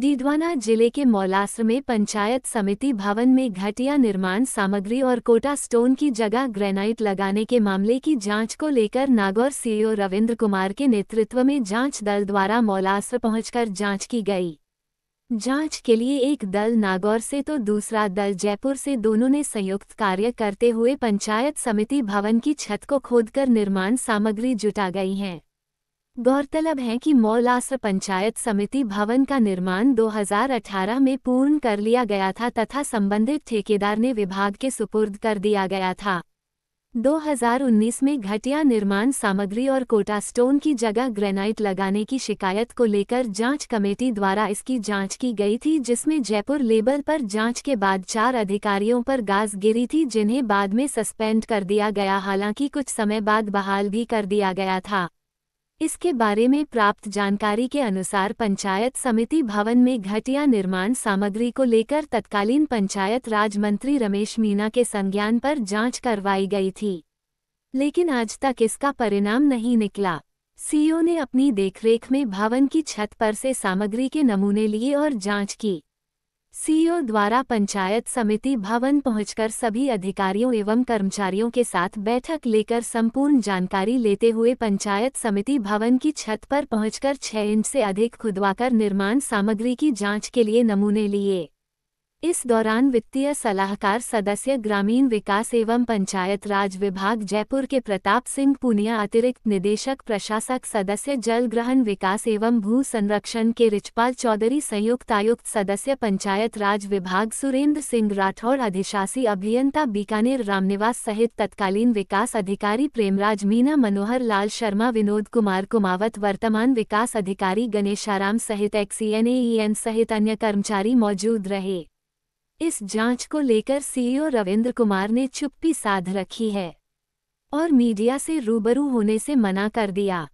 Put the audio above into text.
दीदवाना जिले के मौलास्र में पंचायत समिति भवन में घटिया निर्माण सामग्री और कोटा स्टोन की जगह ग्रेनाइट लगाने के मामले की जांच को लेकर नागौर सीईओ रविंद्र कुमार के नेतृत्व में जांच दल द्वारा मौलास्र पहुंचकर जांच की गई जांच के लिए एक दल नागौर से तो दूसरा दल जयपुर से दोनों ने संयुक्त कार्य करते हुए पंचायत समिति भवन की छत को खोदकर निर्माण सामग्री जुटा गई हैं गौरतलब है कि मौलास्र पंचायत समिति भवन का निर्माण 2018 में पूर्ण कर लिया गया था तथा संबंधित ठेकेदार ने विभाग के सुपुर्द कर दिया गया था 2019 में घटिया निर्माण सामग्री और कोटा स्टोन की जगह ग्रेनाइट लगाने की शिकायत को लेकर जांच कमेटी द्वारा इसकी जांच की गई थी जिसमें जयपुर लेबल पर जांच के बाद चार अधिकारियों पर गाज गिरी थी जिन्हें बाद में सस्पेंड कर दिया गया हालांकि कुछ समय बाद बहाल भी कर दिया गया था इसके बारे में प्राप्त जानकारी के अनुसार पंचायत समिति भवन में घटिया निर्माण सामग्री को लेकर तत्कालीन पंचायत राज मंत्री रमेश मीना के संज्ञान पर जांच करवाई गई थी लेकिन आज तक इसका परिणाम नहीं निकला सीईओ ने अपनी देखरेख में भवन की छत पर से सामग्री के नमूने लिए और जांच की सीईओ द्वारा पंचायत समिति भवन पहुंचकर सभी अधिकारियों एवं कर्मचारियों के साथ बैठक लेकर संपूर्ण जानकारी लेते हुए पंचायत समिति भवन की छत पर पहुंचकर 6 इंच से अधिक खुदवाकर निर्माण सामग्री की जांच के लिए नमूने लिए इस दौरान वित्तीय सलाहकार सदस्य ग्रामीण विकास एवं पंचायत राज विभाग जयपुर के प्रताप सिंह पुनिया अतिरिक्त निदेशक प्रशासक सदस्य जल ग्रहण विकास एवं भू संरक्षण के रिचपाल चौधरी संयुक्त आयुक्त सदस्य पंचायत राज विभाग सुरेंद्र सिंह राठौड़ अधिशासी अभियंता बीकानेर रामनिवास सहित तत्कालीन विकास अधिकारी प्रेमराज मीना मनोहर लाल शर्मा विनोद कुमार कुमावत वर्तमान विकास अधिकारी गणेशाराम सहित एक्सीएनएन e सहित अन्य कर्मचारी मौजूद रहे इस जांच को लेकर सीईओ रविंद्र कुमार ने चुप्पी साध रखी है और मीडिया से रूबरू होने से मना कर दिया